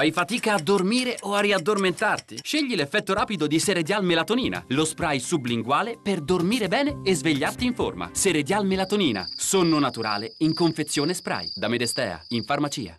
Fai fatica a dormire o a riaddormentarti? Scegli l'effetto rapido di Seredial Melatonina, lo spray sublinguale per dormire bene e svegliarti in forma. Seredial Melatonina, sonno naturale in confezione spray, da Medestea, in farmacia.